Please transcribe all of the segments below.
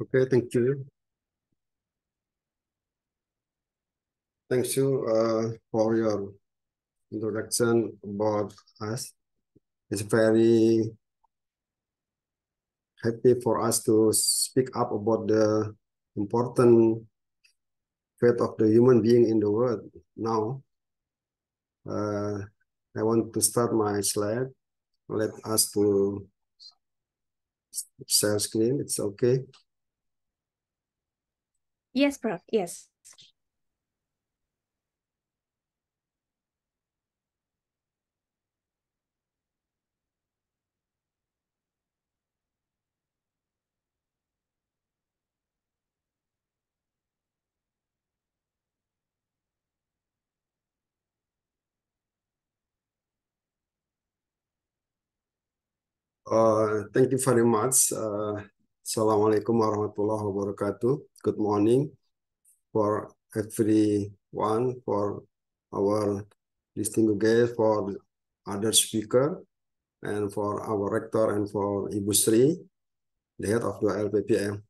Okay, thank you. Thank you uh, for your introduction about us. It's very happy for us to speak up about the important fate of the human being in the world now. Uh, I want to start my slide. Let us to share screen. It's okay. Yes, Prof. Yes. Uh, thank you very much. Uh, Assalamualaikum warahmatullahi wabarakatuh. good morning for everyone, for our distinguished guest, for other speaker, and for our rector and for Ibu Sri, the head of the LPPM.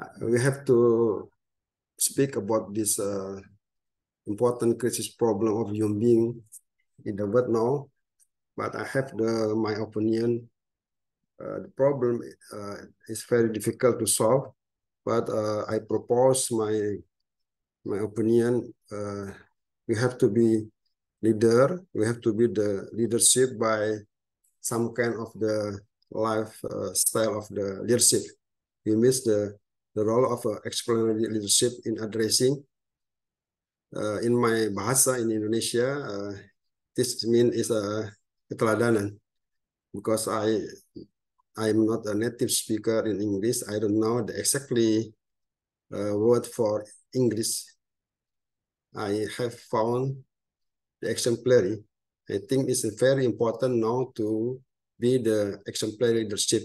Uh, we have to speak about this uh, important crisis problem of human being in the world now, but I have the my opinion. Uh, the problem uh, is very difficult to solve but uh, I propose my my opinion. Uh, we have to be leader. We have to be the leadership by some kind of the life uh, style of the leadership. We miss the the role of uh, explanatory leadership in addressing. Uh, in my bahasa in Indonesia, uh, this mean is a keteladanan because I I'm not a native speaker in English. I don't know the exactly uh, word for English. I have found the exemplary. I think it's very important now to be the exemplary leadership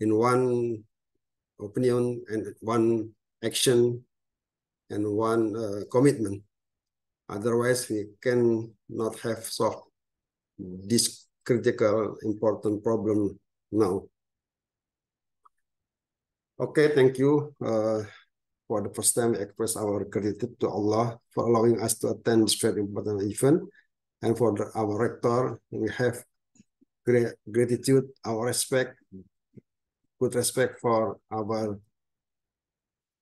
in one opinion and one action and one uh, commitment. Otherwise, we can not have solved this critical important problem now. Okay, thank you. Uh, for the first time, we express our gratitude to Allah for allowing us to attend this very important event. And for the, our rector, we have great gratitude, our respect, good respect for our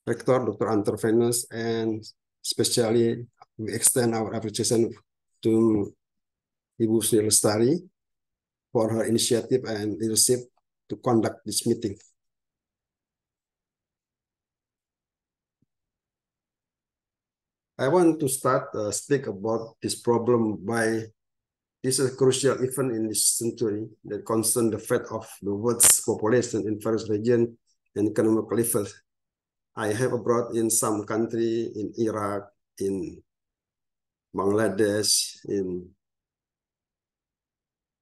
rector, Dr. Antar Venus, and especially we extend our appreciation to Ibu Sri Lestari for her initiative and leadership to conduct this meeting. I want to start uh, speak about this problem by this is a crucial event in this century that concern the fate of the world's population in various regions and economic levels. I have brought in some country in Iraq, in Bangladesh, in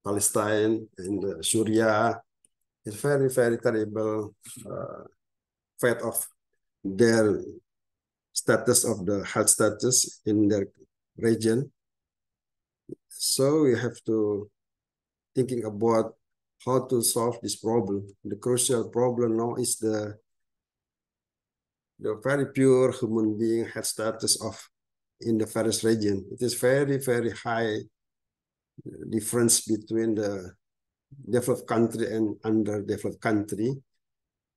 Palestine and uh, Syria. It's very, very terrible fate uh, of their status of the health status in their region. So we have to thinking about how to solve this problem. The crucial problem now is the the very pure human being health status of in the various region. It is very, very high difference between the developed country and underdeveloped country.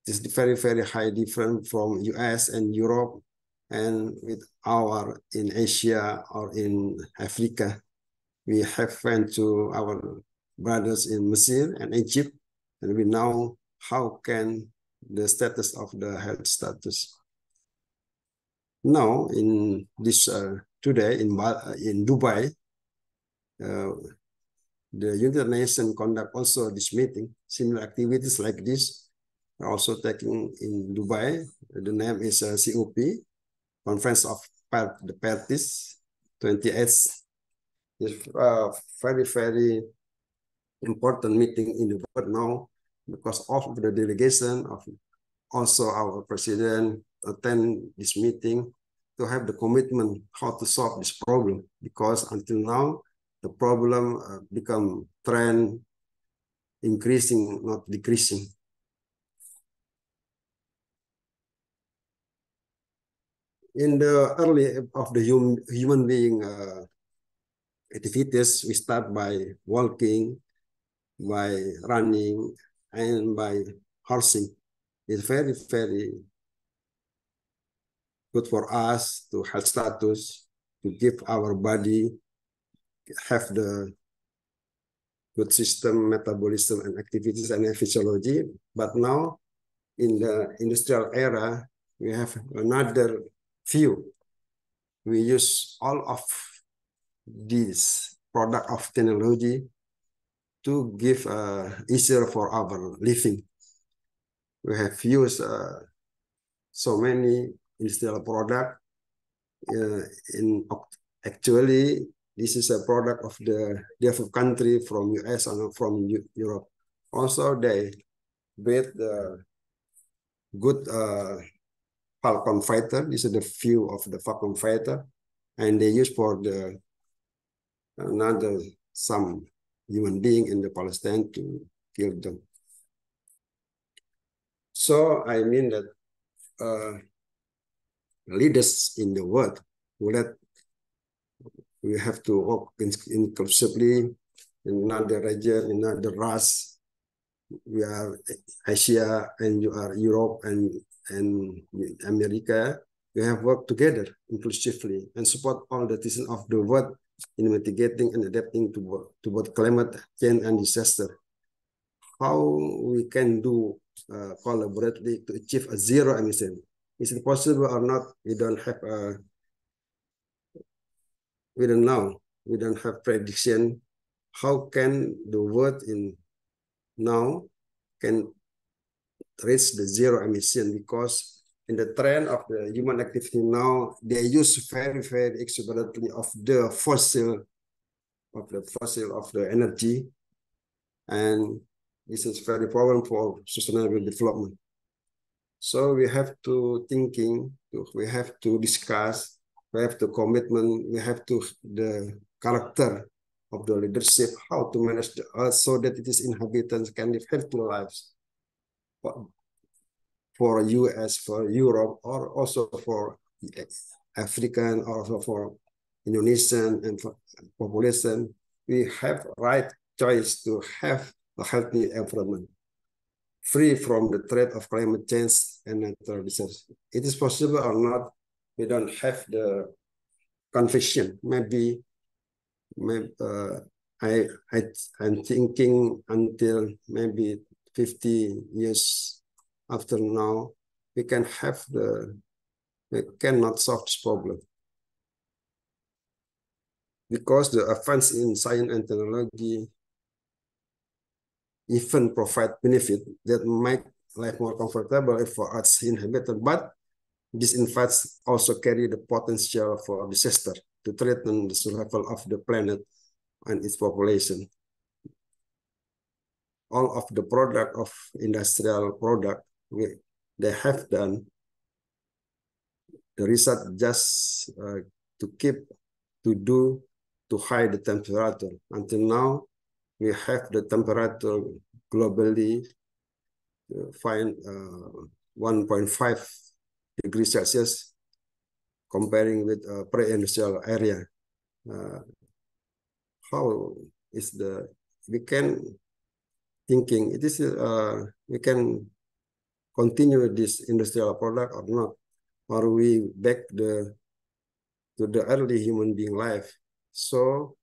is very, very high Different from US and Europe and with our in Asia or in Africa. We have went to our brothers in Mesir and Egypt, and we know how can the status of the health status. Now in this uh, today in in Dubai, uh, the United Nations conduct also this meeting, similar activities like this, also taking in Dubai. The name is uh, COP, Conference of Part the Parties, 28th. It's a uh, very, very important meeting in the world now because all of the delegation of also our president attend this meeting to have the commitment how to solve this problem because until now the problem uh, become trend increasing, not decreasing. In the early of the hum, human being uh, activities, we start by walking, by running, and by horsing. It's very, very good for us to health status, to give our body have the good system, metabolism, and activities and physiology. But now, in the industrial era, we have another view. We use all of these product of technology to give uh, easier for our living. We have used uh, so many industrial product uh, in actually this is a product of the developed country from US and from Europe. Also, they built the good uh, Falcon fighter. This is the view of the Falcon fighter, and they use for the another some human being in the Palestine to kill them. So I mean that uh, leaders in the world who let we have to work inclusively, in not the region, in not the race. We are Asia and you are Europe and, and America. We have worked together inclusively and support all the citizens of the world in mitigating and adapting to, to both climate change and disaster. How we can do uh, collaboratively to achieve a zero emission? Is it possible or not? We don't have a uh, we don't know. We don't have prediction. How can the world in now can reach the zero emission? Because in the trend of the human activity now, they use very, very exuberantly of the fossil, of the fossil of the energy. And this is very problem for sustainable development. So we have to thinking, we have to discuss we have to commitment, we have to the character of the leadership, how to manage the earth so that its inhabitants can live healthy lives. For, for US, for Europe, or also for African, also for Indonesian and for population, we have right choice to have a healthy environment, free from the threat of climate change and natural disasters. It is possible or not we don't have the confession. Maybe, maybe uh, I, I, I'm thinking until maybe 50 years after now, we can have the, we cannot solve this problem. Because the advance in science and technology even provide benefit that make life more comfortable for us inhabitant, but these invites also carry the potential for disaster to threaten the survival of the planet and its population. All of the product of industrial product we, they have done, the research just uh, to keep, to do, to hide the temperature. Until now, we have the temperature globally uh, find uh, 1.5 degrees Celsius comparing with uh, pre-industrial area. Uh, how is the, we can thinking, it is, uh, we can continue this industrial product or not, or we back the to the early human being life. So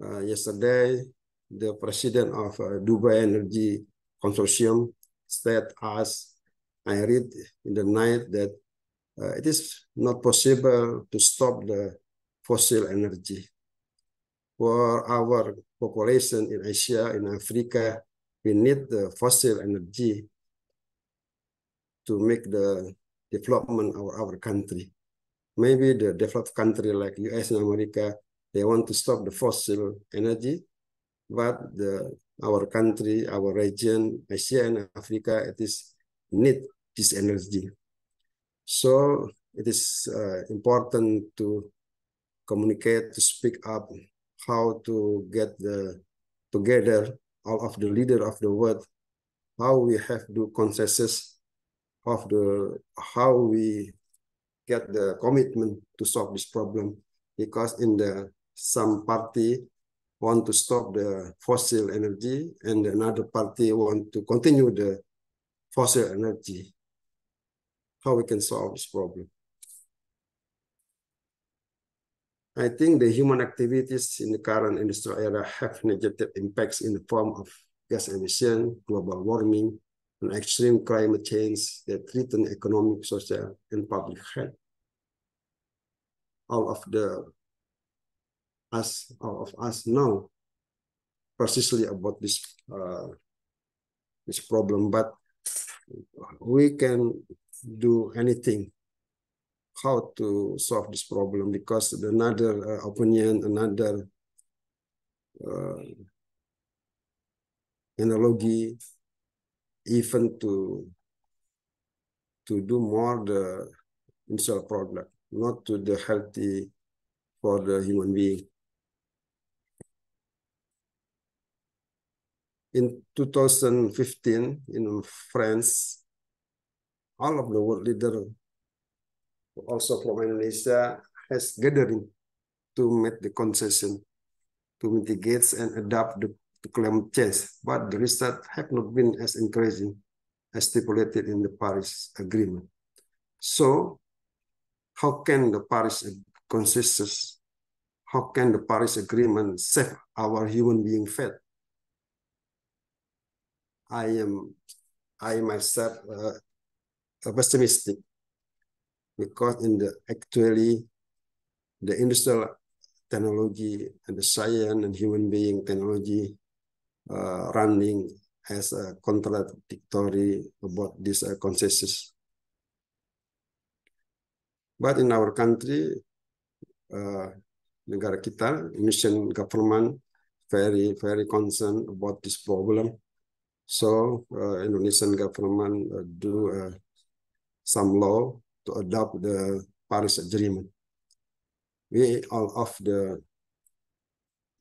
uh, yesterday, the president of uh, Dubai Energy Consortium said us, I read in the night that uh, it is not possible to stop the fossil energy. For our population in Asia, in Africa, we need the fossil energy to make the development of our country. Maybe the developed country like US and America, they want to stop the fossil energy, but the our country, our region, Asia and Africa, it is need this energy so it is uh, important to communicate, to speak up, how to get the together all of the leader of the world, how we have to consensus of the how we get the commitment to solve this problem because in the some party want to stop the fossil energy and another party want to continue the fossil energy how we can solve this problem. I think the human activities in the current industrial era have negative impacts in the form of gas emission, global warming, and extreme climate change that threaten economic, social, and public health. All of the us, all of us know precisely about this uh, this problem, but we can do anything how to solve this problem because another uh, opinion, another uh, analogy, even to to do more the initial product, not to the healthy for the human being. In 2015, in France, all of the world leader, also from Indonesia, has gathering to make the concession to mitigate and adapt the, to climate change, but the results have not been as encouraging as stipulated in the Paris Agreement. So, how can the Paris consensus, how can the Paris Agreement save our human being fate? I am, I myself uh, Uh, pessimistic because in the actually the industrial technology and the science and human being technology uh, running as a contradictory about this uh, consensus. But in our country, uh, negara kita, Indonesian government very very concerned about this problem. So uh, Indonesian government uh, do uh, some law to adopt the Paris Agreement. We all of the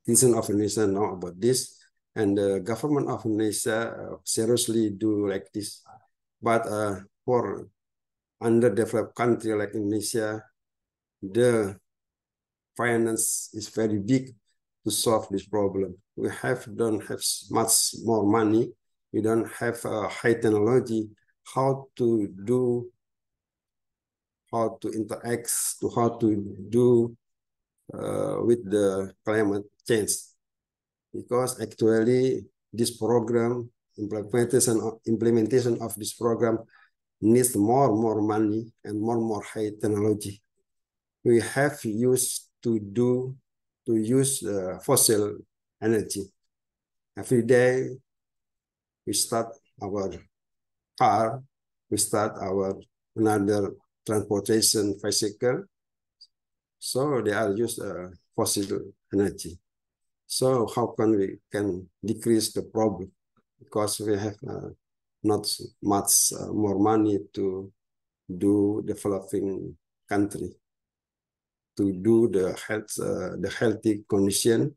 citizens of Indonesia know about this, and the government of Indonesia uh, seriously do like this. But uh, for underdeveloped country like Indonesia, the finance is very big to solve this problem. We have don't have much more money. We don't have uh, high technology. How to do how to interact, to how to do uh, with the climate change. Because actually this program, implementation, implementation of this program needs more more money and more more high technology. We have used to do, to use uh, fossil energy. Every day we start our car, we start our another transportation bicycle. So they are used uh, fossil energy. So how can we can decrease the problem? Because we have uh, not much uh, more money to do developing country to do the health uh, the healthy condition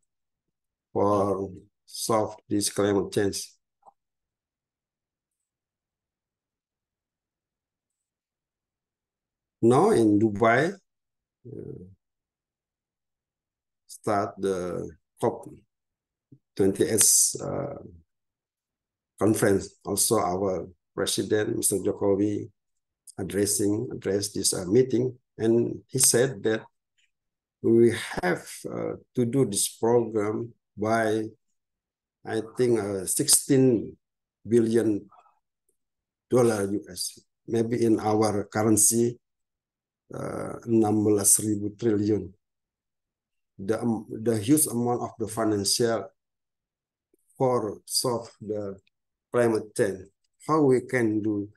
for solve this climate change. now in Dubai, uh, start the COP 20s uh, conference. Also, our president, Mr. Jokowi, addressing addressed this uh, meeting, and he said that we have uh, to do this program by, I think, uh, 16 billion dollar US, maybe in our currency 16,000 uh, trillion. The, um, the huge amount of the financial for solve the climate change. How we can do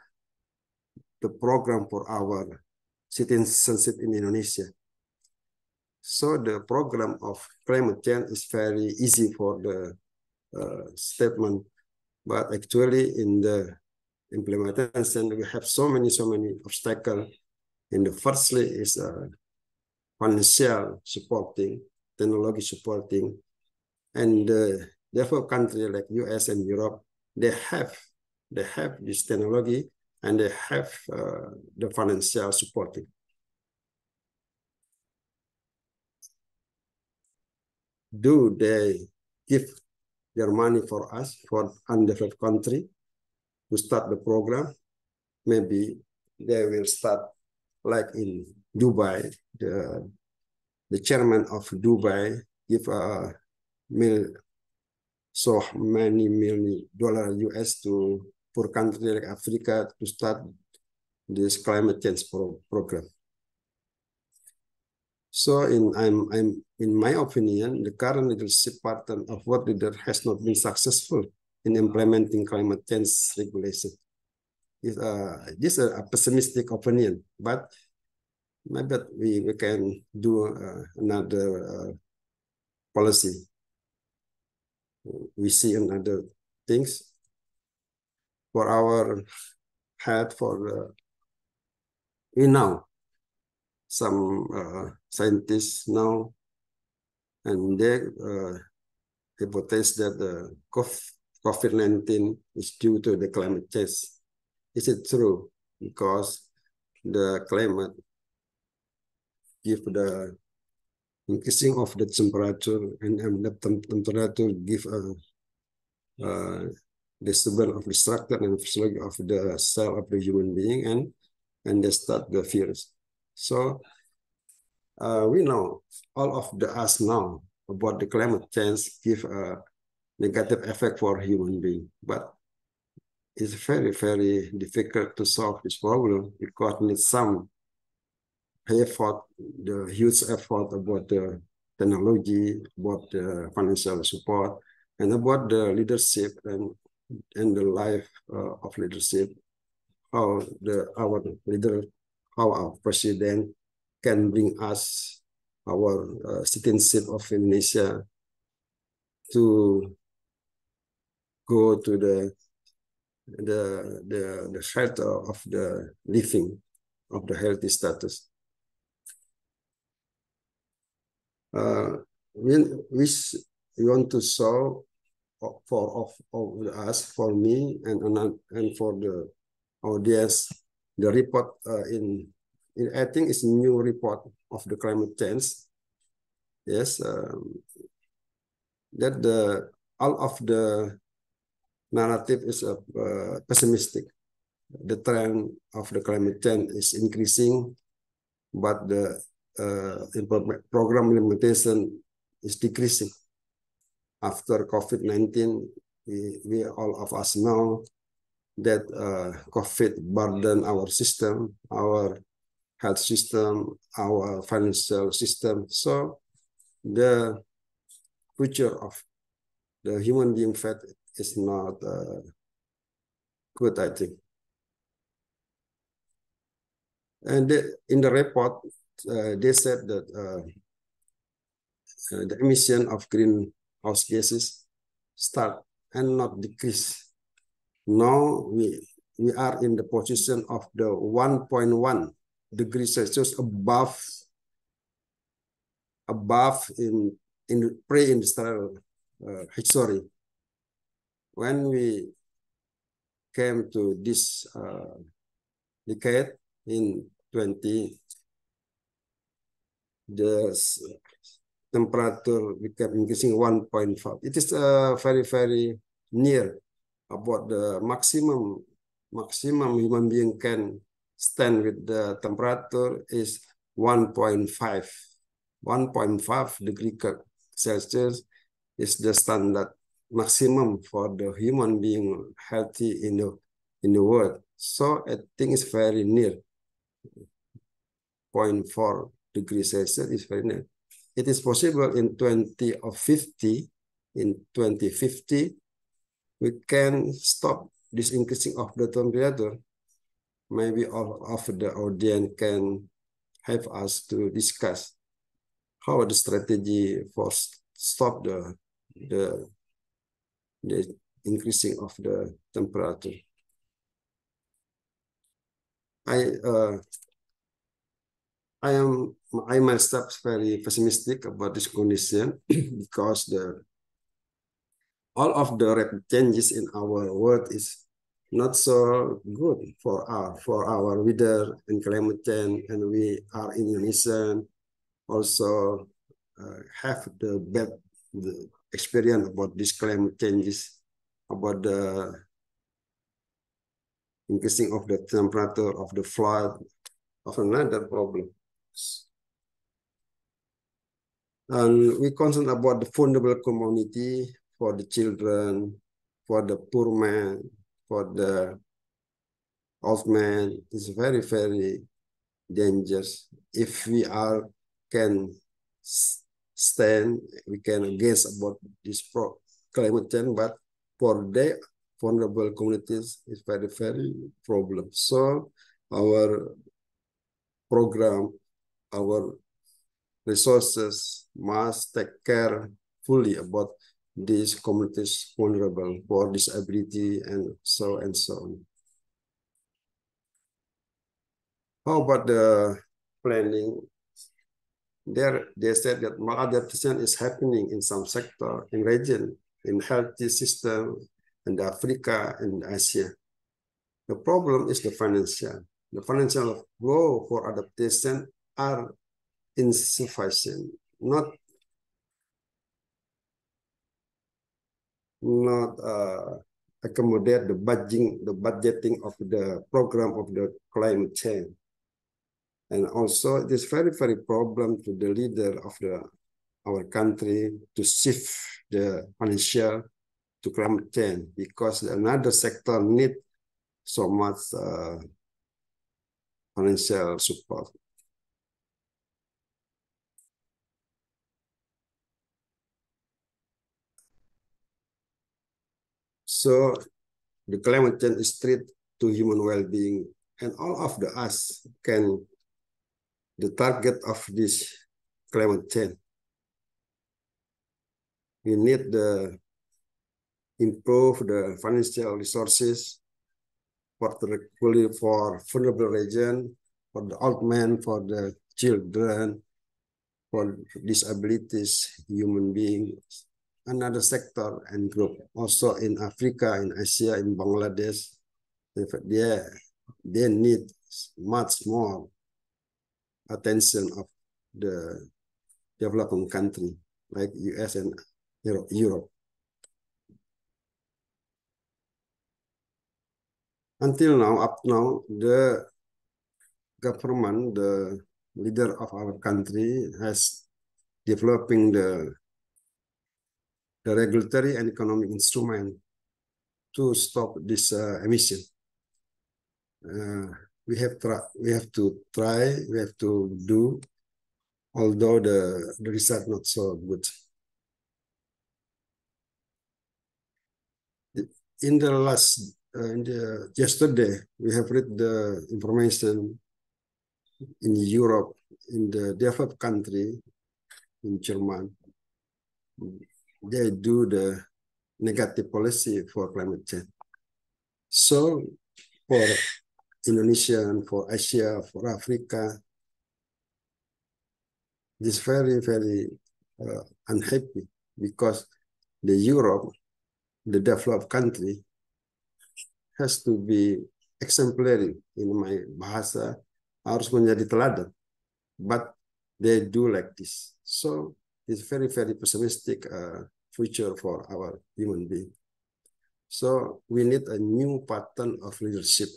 the program for our citizens in Indonesia. So the program of climate change is very easy for the uh, statement, but actually in the implementation we have so many so many obstacles and the firstly is uh, financial supporting, technology supporting. And uh, therefore country like US and Europe, they have, they have this technology and they have uh, the financial supporting. Do they give their money for us, for undeveloped country, to start the program? Maybe they will start like in Dubai, the the chairman of Dubai give a mil, so many million dollar US to poor country like Africa to start this climate change pro program. So in I'm I'm in my opinion, the current leadership pattern of world leader has not been successful in implementing climate change regulation. Is a, uh, this is uh, a pessimistic opinion, but maybe we, we can do uh, another uh, policy. We see another things for our health. for uh, we know some uh, scientists now and they uh, hypothesize that the COVID-19 is due to the climate change is it true? Because the climate give the increasing of the temperature and, and the temperature give a, a disturbance of the structure and physiology of the cell of the human being and and they start the virus. So uh, we know all of the us now about the climate change give a negative effect for human being, but it's very, very difficult to solve this problem because need some effort, the huge effort about the technology, about the financial support, and about the leadership and, and the life uh, of leadership, how the our leader, how our president can bring us our uh, citizenship of Indonesia to go to the the, the, the shelter of the living, of the healthy status. Uh, when, which you want to show, for of, of us, for me, and and for the audience, the report uh, in, in, I think is new report of the climate change. Yes, um, that the all of the narrative is a, uh, uh, pessimistic. The trend of the climate change is increasing, but the uh, program implementation is decreasing. After COVID-19, we, we all of us know that uh, COVID burden our system, our health system, our financial system. So the future of the human being fed is not uh, good, I think. And in the report, uh, they said that uh, uh, the emission of greenhouse gases start and not decrease. Now we we are in the position of the 1.1 degree Celsius above above in in pre-industrial uh, history when we came to this uh, decade in 20, the temperature became increasing 1.5. It is uh, very, very near about the maximum maximum human being can stand with the temperature is 1.5. 1.5 degree Celsius is the standard maximum for the human being healthy in the in the world. So I think it's very near. 0.4 degrees Celsius is very near. It is possible in 20 or 50, in 2050, we can stop this increasing of the temperature. Maybe all of the audience can help us to discuss how the strategy for stop the the the increasing of the temperature. I uh, I am I myself very pessimistic about this condition because the all of the rapid changes in our world is not so good for our for our weather and climate change, and we are in Indonesia also uh, have the bad the experience about this climate changes, about the increasing of the temperature of the flood, of another problem. And we concern about the vulnerable community for the children, for the poor man, for the old man. It's very, very dangerous if we are can stand we can guess about this pro climate change, but for the vulnerable communities it's very, very problem. So our program, our resources must take care fully about these communities vulnerable for disability and so and so on. How about the planning there, they said that maladaptation is happening in some sector in region, in healthy system, in Africa and Asia. The problem is the financial. The financial flow for adaptation are insufficient, not not uh, accommodate the budgeting the budgeting of the program of the climate change. And also it is very, very problem to the leader of the our country to shift the financial to climate change because another sector need so much uh, financial support. So the climate change is threat to human well-being and all of the us can the target of this climate change. We need the improve the financial resources, particularly for vulnerable region, for the old men, for the children, for disabilities, human beings, another sector and group. Also in Africa, in Asia, in Bangladesh, they, they need much more attention of the developing country like US and Europe. Until now, up now, the government, the leader of our country has developing the, the regulatory and economic instrument to stop this uh, emission. Uh, we have try, we have to try, we have to do, although the, the result not so good. In the last, uh, in the, yesterday, we have read the information in Europe, in the developed country, in Germany, they do the negative policy for climate change. So for Indonesia and for Asia, for Africa. This very, very uh, unhappy because the Europe, the developed country, has to be exemplary in my bahasa, harus menjadi teladan. But they do like this. So it's very, very pessimistic uh, future for our human being. So we need a new pattern of leadership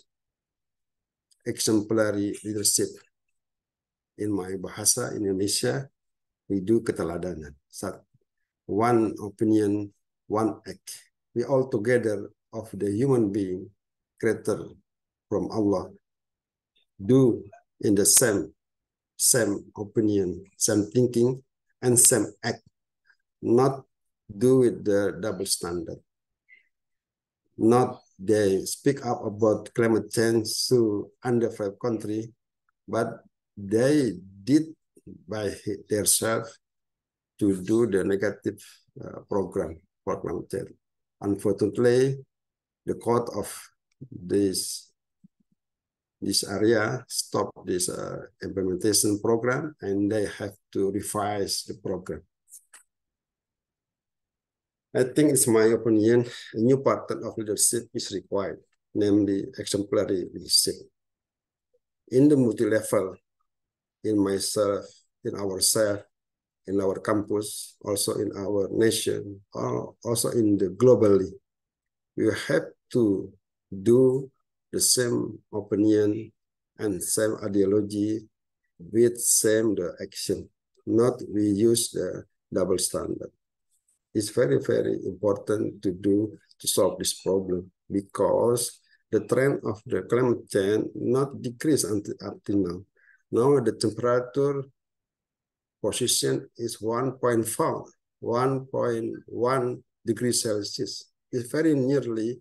exemplary leadership. In my bahasa Indonesia, we do keteladanan. One opinion, one act. We all together of the human being, creator from Allah, do in the same, same opinion, same thinking, and same act. Not do with the double standard. Not they speak up about climate change to underdeveloped country, but they did by themselves to do the negative uh, program for climate change. Unfortunately, the court of this this area stopped this uh, implementation program and they have to revise the program. I think it's my opinion, a new pattern of leadership is required, namely exemplary leadership. In the multi-level, in myself, in ourselves, in our campus, also in our nation, also in the globally, we have to do the same opinion and same ideology with same the action, not we use the double standard. It's very, very important to do to solve this problem because the trend of the climate change not decrease until until now. Now the temperature position is 1.4, 1.1 degrees Celsius. It's very nearly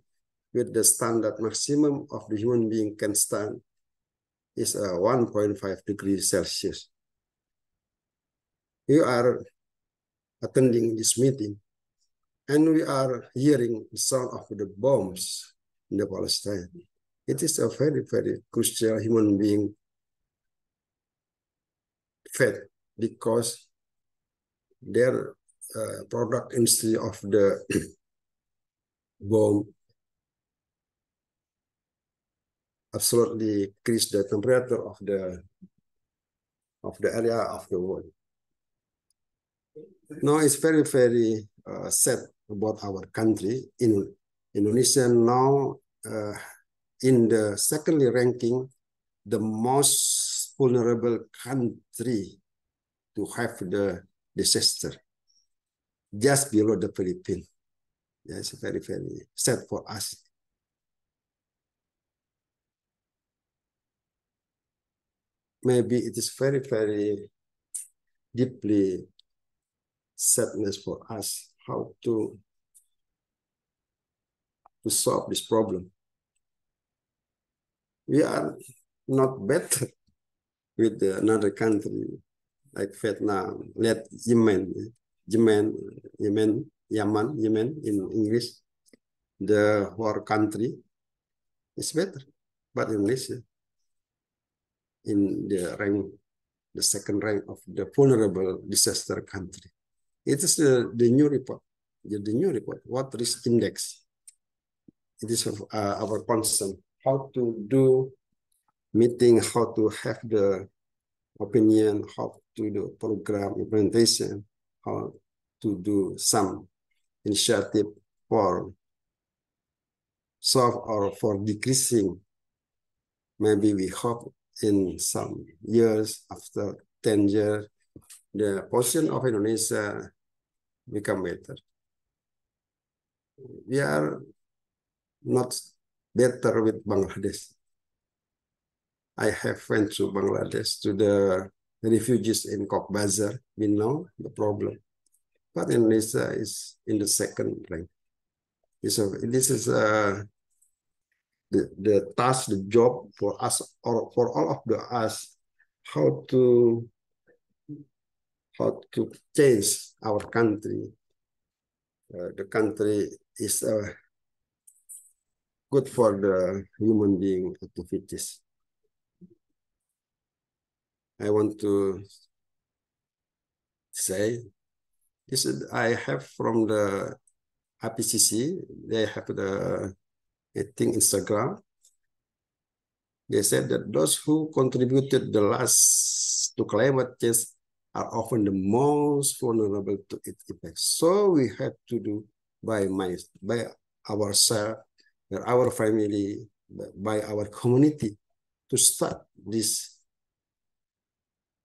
with the standard maximum of the human being can stand is uh, 1.5 degrees Celsius. You are attending this meeting. And we are hearing the sound of the bombs in the Palestine. It is a very, very crucial human being fed because their uh, product industry of the bomb absolutely increased the temperature of the of the area of the world. Now it's very very uh, sad about our country. In Indonesia now uh, in the secondly ranking, the most vulnerable country to have the disaster, just below the Philippines. Yeah, it's very, very sad for us. Maybe it is very, very deeply sadness for us how to to solve this problem. We are not better with another country like Vietnam, let Yemen, Yemen, Yemen, Yemen, Yemen in English, the war country is better. But in Malaysia, in the rank, the second rank of the vulnerable disaster country. It is the, the new report, the, the new report, what risk index. It is uh, our concern, how to do meeting, how to have the opinion, how to do program implementation, how to do some initiative for solve or for decreasing. Maybe we hope in some years after 10 years, the position of Indonesia become better. We are not better with Bangladesh. I have went to Bangladesh to the refugees in Bazar. We know the problem, but Indonesia is in the second rank. So this is uh, the, the task, the job for us or for all of the us, how to how to change our country. Uh, the country is uh, good for the human being activities. I want to say this is I have from the IPCC. They have the I think Instagram. They said that those who contributed the last to climate change are often the most vulnerable to its effects. So we have to do by my by ourselves, by our family, by our community to start this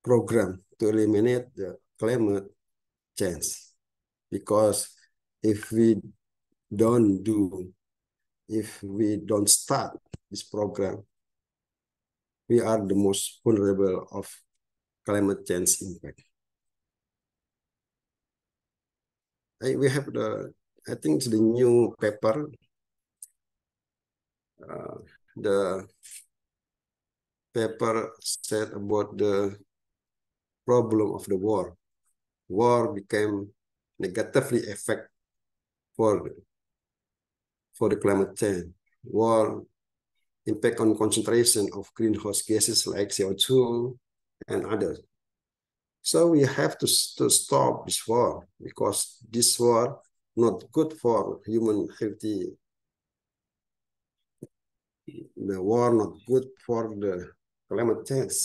program to eliminate the climate change. Because if we don't do, if we don't start this program, we are the most vulnerable of climate change impact. I, we have the, I think the new paper, uh, the paper said about the problem of the war. War became negatively affect for for the climate change. War impact on concentration of greenhouse gases like CO2, and others. So we have to, to stop this war because this war not good for human healthy. The war not good for the climate change.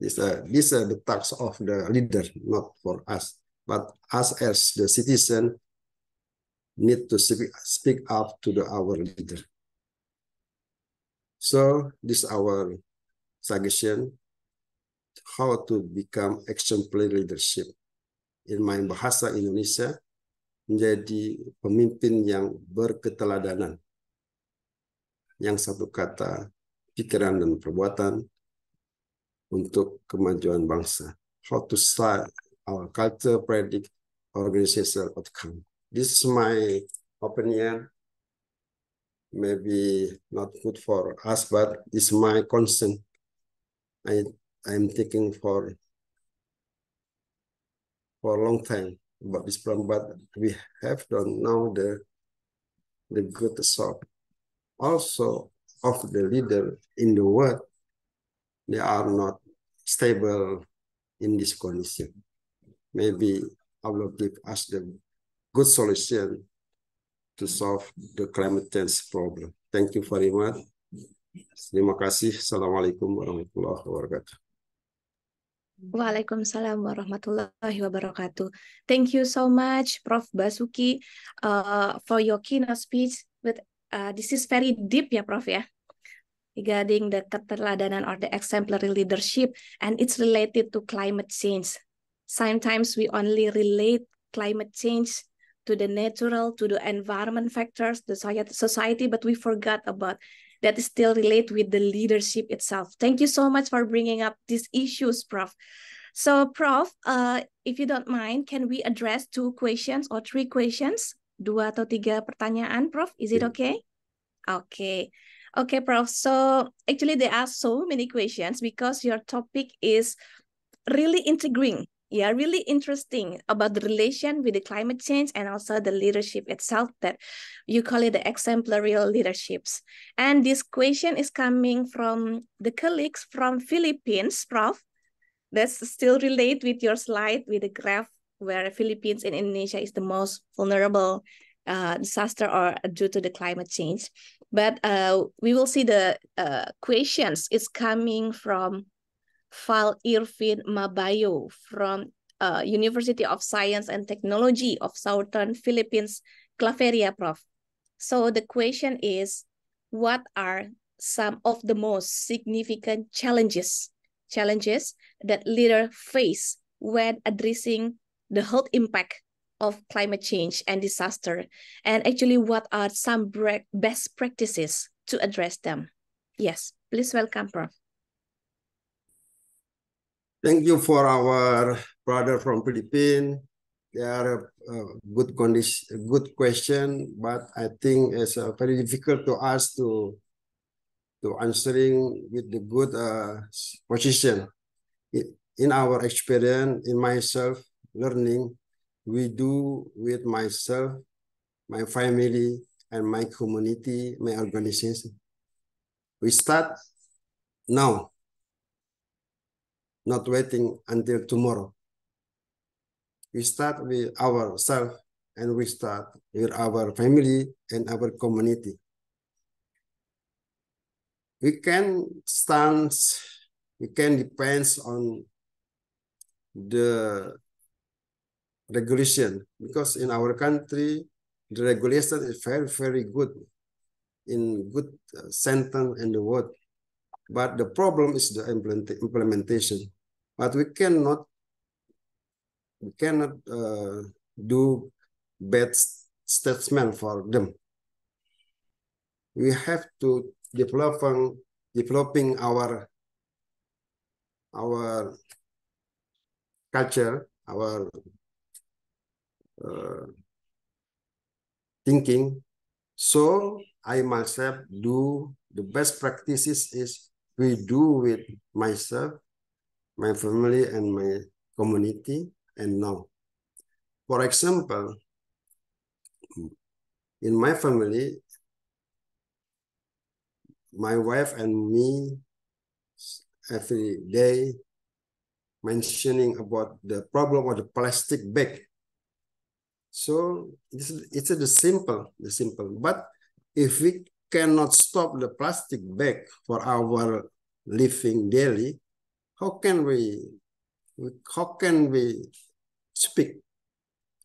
This uh, this uh, the task of the leader, not for us. But us as the citizen need to speak, speak up to the our leader. So this our suggestion how to become action plan leadership. In my bahasa Indonesia, menjadi pemimpin yang berketeladanan. Yang satu kata, pikiran dan perbuatan untuk kemajuan bangsa. How to start our culture predict organizational outcome. This is my opinion. Maybe not good for us, but it's my concern. I I'm thinking for for a long time about this problem, but we have done now the the good sort. Also, of the leader in the world, they are not stable in this condition. Maybe I will give us the good solution to solve the climate change problem. Thank you very much. Terima kasih. Assalamualaikum warahmatullahi wabarakatuh. Waalaikumsalam warahmatullahi wabarakatuh. Thank you so much, Prof. Basuki, uh, for your keynote speech. With uh, this is very deep, ya, Prof. Ya, regarding the keteladanan or the exemplary leadership, and it's related to climate change. Sometimes we only relate climate change to the natural, to the environment factors, the society, but we forgot about that still relate with the leadership itself. Thank you so much for bringing up these issues, Prof. So, Prof, uh, if you don't mind, can we address two questions or three questions? Dua atau tiga pertanyaan, Prof. Is it okay? Okay. Okay, Prof. So actually, there are so many questions because your topic is really intriguing yeah really interesting about the relation with the climate change and also the leadership itself that you call it the exemplary leaderships and this question is coming from the colleagues from philippines prof that's still relate with your slide with the graph where philippines and indonesia is the most vulnerable uh, disaster or due to the climate change but uh, we will see the uh, questions is coming from Fal Irfin Mabayo from uh, University of Science and Technology of Southern Philippines, Claveria Prof. So the question is, what are some of the most significant challenges challenges that leaders face when addressing the health impact of climate change and disaster and actually what are some best practices to address them yes please welcome prof Thank you for our brother from Philippines. They are a, a good condition, good question, but I think it's uh, very difficult to us to to answering with the good uh, position. It, in our experience, in myself learning, we do with myself, my family, and my community, my organization. We start now not waiting until tomorrow. We start with ourselves and we start with our family and our community. We can stand, we can depend on the regulation because in our country, the regulation is very, very good in good sentence and the word. But the problem is the implementation but we cannot we cannot uh, do bad statement for them. We have to develop developing our our culture, our uh, thinking. So I myself do the best practices is we do with myself my family and my community and now. For example, in my family, my wife and me every day mentioning about the problem of the plastic bag. So it's, it's the simple, the simple. But if we cannot stop the plastic bag for our living daily, how can we, how can we speak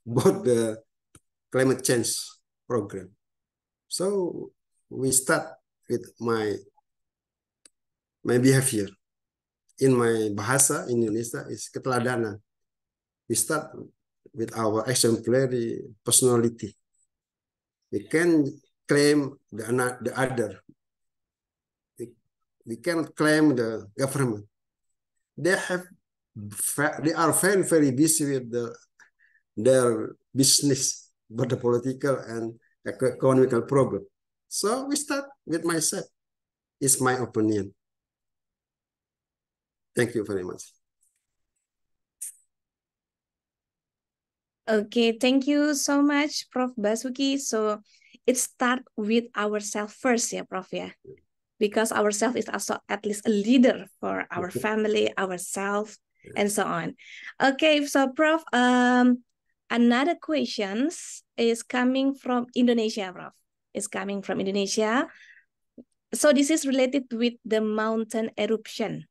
about the climate change program? So we start with my my behavior. In my bahasa in Indonesia is keteladanan. We start with our exemplary personality. We can claim the, the other. We, we cannot claim the government they have they are very very busy with the their business, but the political and economical problem. So we start with myself. It's my opinion. Thank you very much. Okay, thank you so much, Prof. Basuki. So it start with ourselves first, yeah, Prof. Yeah. yeah because ourselves is also at least a leader for our family, ourselves, and so on. Okay, so Prof, um, another questions is coming from Indonesia, Prof. Is coming from Indonesia. So this is related with the mountain eruption,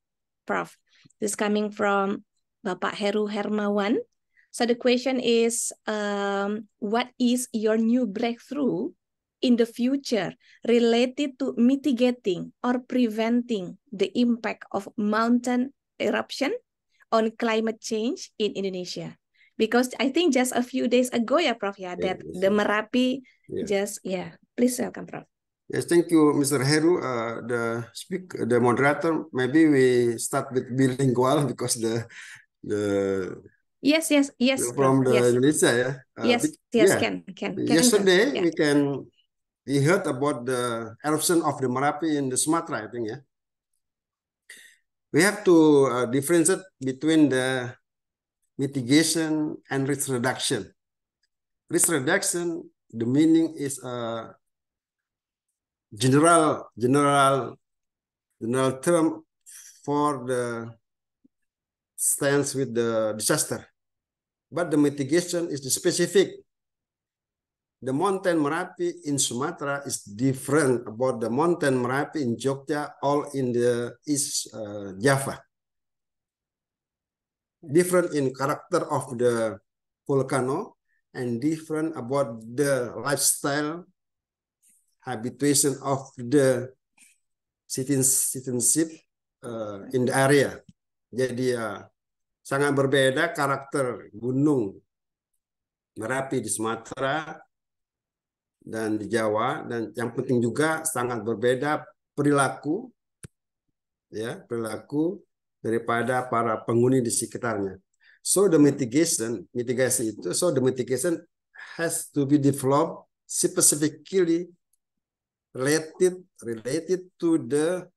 Prof. This is coming from Bapak Heru Hermawan. So the question is, um, what is your new breakthrough in the future related to mitigating or preventing the impact of mountain eruption on climate change in Indonesia. Because I think just a few days ago, yeah, Prof, yeah, that yes, the Merapi yeah. just, yeah. Please welcome, Prof. Yes, thank you, Mr. Heru, uh, the speak, the moderator. Maybe we start with bilingual because the the yes, yes, yes from the yes. Indonesia, yeah. Uh, yes, yes, yeah. can, can, can. Yesterday yeah. we can he heard about the eruption of the Merapi in the Sumatra, I think, yeah. We have to uh, differentiate between the mitigation and risk reduction. Risk reduction, the meaning is a uh, general, general, general term for the stance with the disaster. But the mitigation is the specific the mountain Merapi in Sumatra is different about the mountain Merapi in Jogja, all in the East uh, Java. Different in character of the volcano and different about the lifestyle habitation of the citizenship uh, in the area. Jadi uh, sangat berbeda karakter gunung Merapi di Sumatera dan di Jawa dan yang penting juga sangat berbeda perilaku ya perilaku daripada para penghuni di sekitarnya. So the mitigation, mitigasi itu, so the mitigation has to be developed specifically related related to the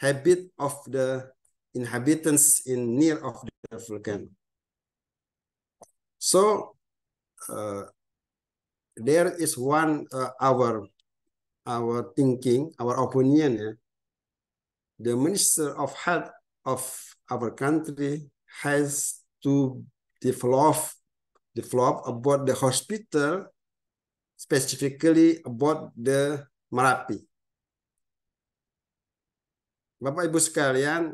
habit of the inhabitants in near of the volcano. So uh, there is one uh, our our thinking, our opinion. Yeah. The Minister of Health of our country has to develop develop about the hospital, specifically about the Merapi. Bapak Ibu sekalian,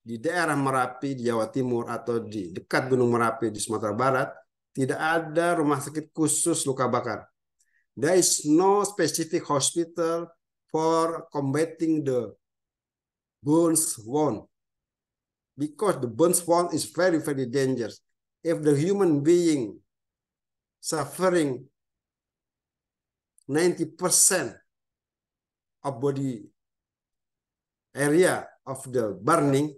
di daerah Merapi di Jawa Timur atau di dekat Gunung Merapi di Sumatera Barat, tidak ada rumah sakit khusus luka bakar. There is no specific hospital for combating the burns wound. Because the burns wound is very, very dangerous. If the human being suffering 90% of body area of the burning,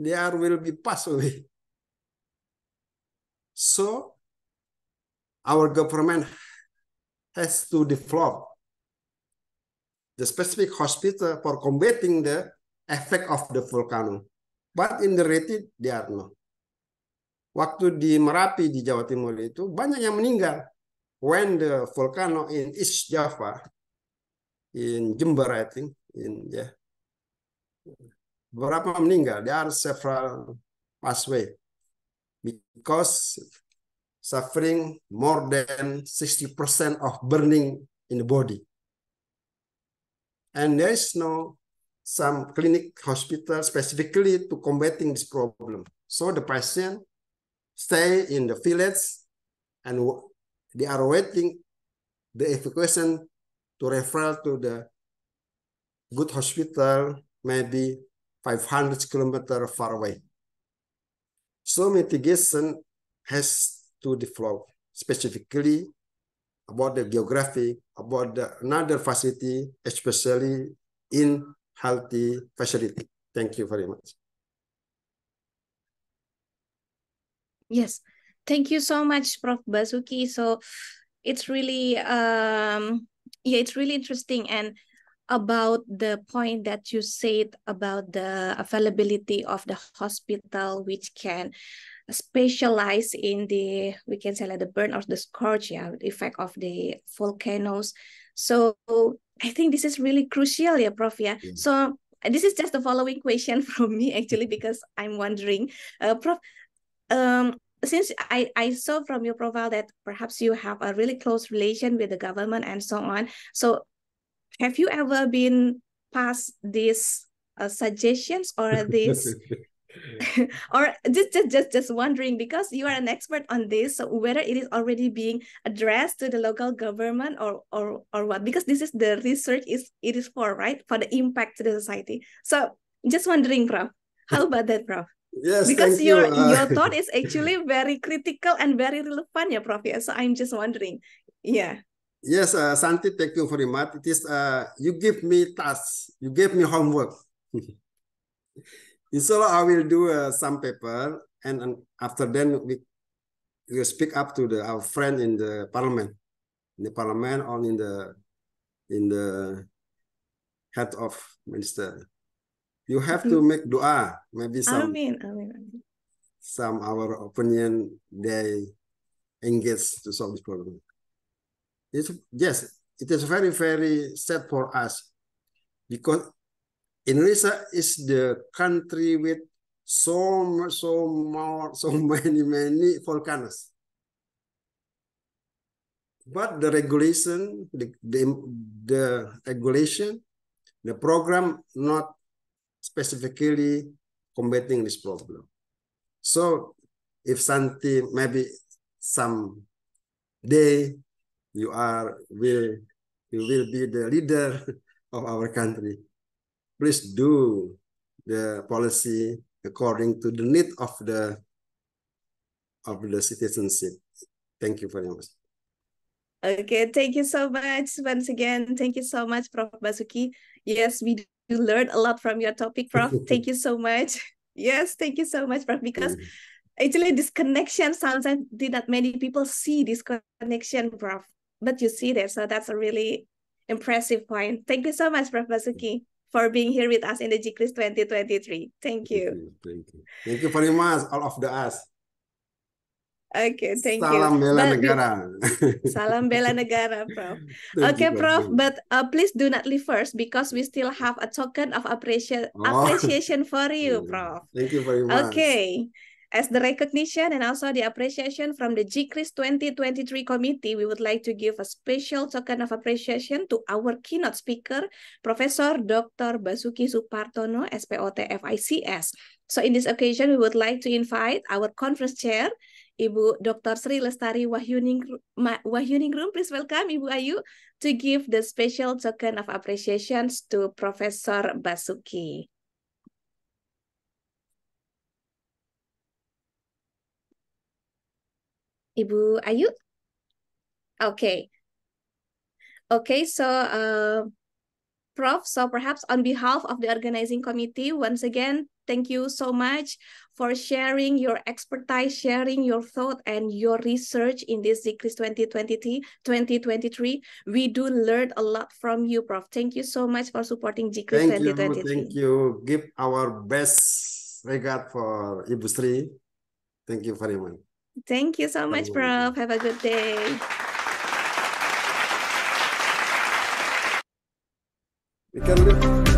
there will be pass away. So our government has to develop the specific hospital for combating the effect of the volcano. But in the rated, they are not. Waktu di Merapi di Jawa Timur itu banyak yang meninggal when the volcano in East Java in Jember I think in yeah berapa meninggal there are several passway because suffering more than 60% of burning in the body. And there is no some clinic hospital specifically to combating this problem. So the patient stay in the village and they are waiting the evacuation to refer to the good hospital, maybe 500 kilometers far away. So mitigation has to develop specifically about the geography, about the another facility, especially in healthy facility. Thank you very much. Yes, thank you so much, Prof. Basuki. So it's really, um, yeah, it's really interesting. And about the point that you said about the availability of the hospital which can specialize in the we can say like the burn or the scorch yeah effect of the volcanoes so i think this is really crucial yeah prof yeah, yeah. so this is just the following question from me actually because i'm wondering uh, prof um since I, I saw from your profile that perhaps you have a really close relation with the government and so on so have you ever been past these uh, suggestions or this, or just, just just just wondering because you are an expert on this so whether it is already being addressed to the local government or or or what because this is the research is it is for right for the impact to the society so just wondering prof how about that prof yes because your you. Uh, your thought is actually very critical and very relevant yeah prof yeah so i'm just wondering yeah Yes, uh, Santi, thank you very much. It is uh, you give me tasks, you give me homework. so I will do uh, some paper, and, and after then we will speak up to the our friend in the parliament, in the parliament or in the in the head of minister. You have to make dua, maybe some. I mean, I mean, I mean. Some our opinion they engage to solve this problem. It's, yes, it is very, very sad for us because Indonesia is the country with so so more so many many volcanoes. But the regulation, the, the, the regulation, the program not specifically combating this problem. So if something maybe some day you are will you will be the leader of our country. Please do the policy according to the need of the of the citizenship. Thank you very much. Okay, thank you so much once again. Thank you so much, Prof. Basuki. Yes, we do learn a lot from your topic, Prof. thank you so much. Yes, thank you so much, Prof. Because mm. actually, this connection sometimes did not many people see this connection, Prof but you see that. So that's a really impressive point. Thank you so much, Prof. Basuki, for being here with us in the GCLIS 2023. Thank you. Thank you. Thank you, very much, all of the us. Okay, thank salam you. Salam bela but, negara. salam bela negara, Prof. okay, Prof, but uh, please do not leave first because we still have a token of appreciation oh. appreciation for you, Prof. Thank you very much. Okay. As the recognition and also the appreciation from the GCRIS 2023 committee, we would like to give a special token of appreciation to our keynote speaker, Professor Dr. Basuki Supartono, SPOT FICS. So in this occasion, we would like to invite our conference chair, Ibu Dr. Sri Lestari Wahyuningrum. Please welcome Ibu Ayu to give the special token of appreciations to Professor Basuki. Ibu Ayu? Okay. Okay, so uh, Prof, so perhaps on behalf of the organizing committee, once again, thank you so much for sharing your expertise, sharing your thought and your research in this Decrease 2023. 2023. We do learn a lot from you, Prof. Thank you so much for supporting Decrease 2023. You, thank you. Give our best regard for Ibu Sri. Thank you very much. Thank you so much, Prof. Have a good day. We can